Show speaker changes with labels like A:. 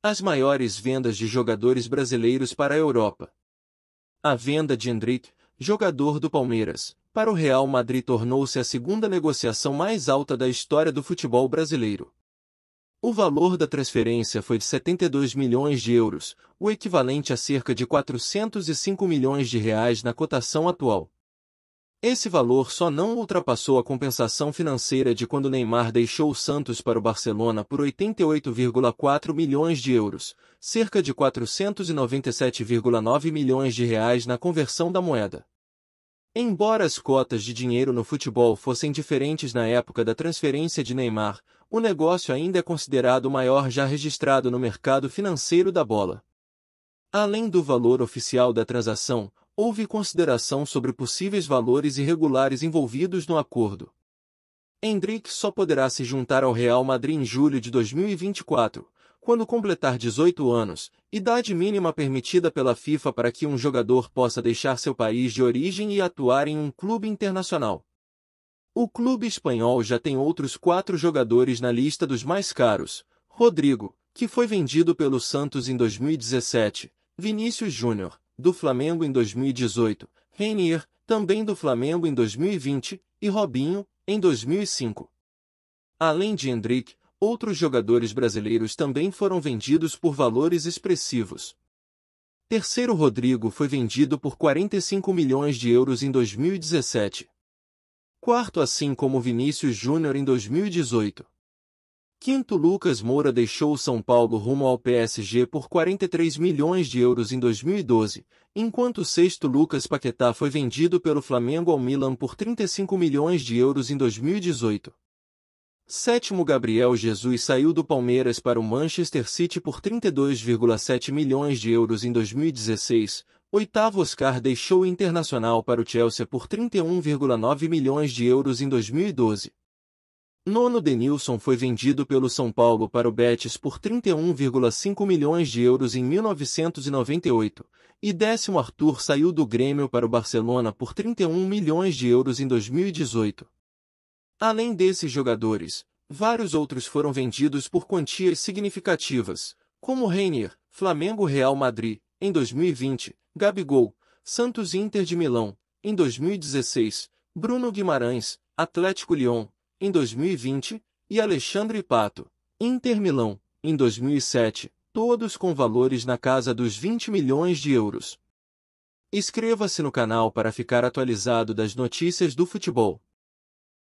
A: As maiores vendas de jogadores brasileiros para a Europa. A venda de Hendrick, jogador do Palmeiras, para o Real Madrid tornou-se a segunda negociação mais alta da história do futebol brasileiro. O valor da transferência foi de 72 milhões de euros, o equivalente a cerca de 405 milhões de reais na cotação atual. Esse valor só não ultrapassou a compensação financeira de quando Neymar deixou o Santos para o Barcelona por 88,4 milhões de euros, cerca de 497,9 milhões de reais na conversão da moeda. Embora as cotas de dinheiro no futebol fossem diferentes na época da transferência de Neymar, o negócio ainda é considerado o maior já registrado no mercado financeiro da bola. Além do valor oficial da transação, houve consideração sobre possíveis valores irregulares envolvidos no acordo. Hendrick só poderá se juntar ao Real Madrid em julho de 2024, quando completar 18 anos, idade mínima permitida pela FIFA para que um jogador possa deixar seu país de origem e atuar em um clube internacional. O clube espanhol já tem outros quatro jogadores na lista dos mais caros: Rodrigo, que foi vendido pelo Santos em 2017, Vinícius Júnior, do Flamengo em 2018, Reinier, também do Flamengo em 2020, e Robinho, em 2005. Além de Hendrick, outros jogadores brasileiros também foram vendidos por valores expressivos. Terceiro Rodrigo foi vendido por 45 milhões de euros em 2017. Quarto assim como Vinícius Júnior em 2018. Quinto Lucas Moura deixou São Paulo rumo ao PSG por 43 milhões de euros em 2012, enquanto sexto Lucas Paquetá foi vendido pelo Flamengo ao Milan por 35 milhões de euros em 2018. Sétimo Gabriel Jesus saiu do Palmeiras para o Manchester City por 32,7 milhões de euros em 2016. Oitavo Oscar deixou o Internacional para o Chelsea por 31,9 milhões de euros em 2012. Nono Denilson foi vendido pelo São Paulo para o Betis por 31,5 milhões de euros em 1998, e décimo Arthur saiu do Grêmio para o Barcelona por 31 milhões de euros em 2018. Além desses jogadores, vários outros foram vendidos por quantias significativas, como Reinier, Flamengo Real Madrid, em 2020, Gabigol, Santos Inter de Milão, em 2016, Bruno Guimarães, Atlético Lyon, em 2020, e Alexandre Pato, Inter Milão, em 2007, todos com valores na casa dos 20 milhões de euros. Inscreva-se no canal para ficar atualizado das notícias do futebol.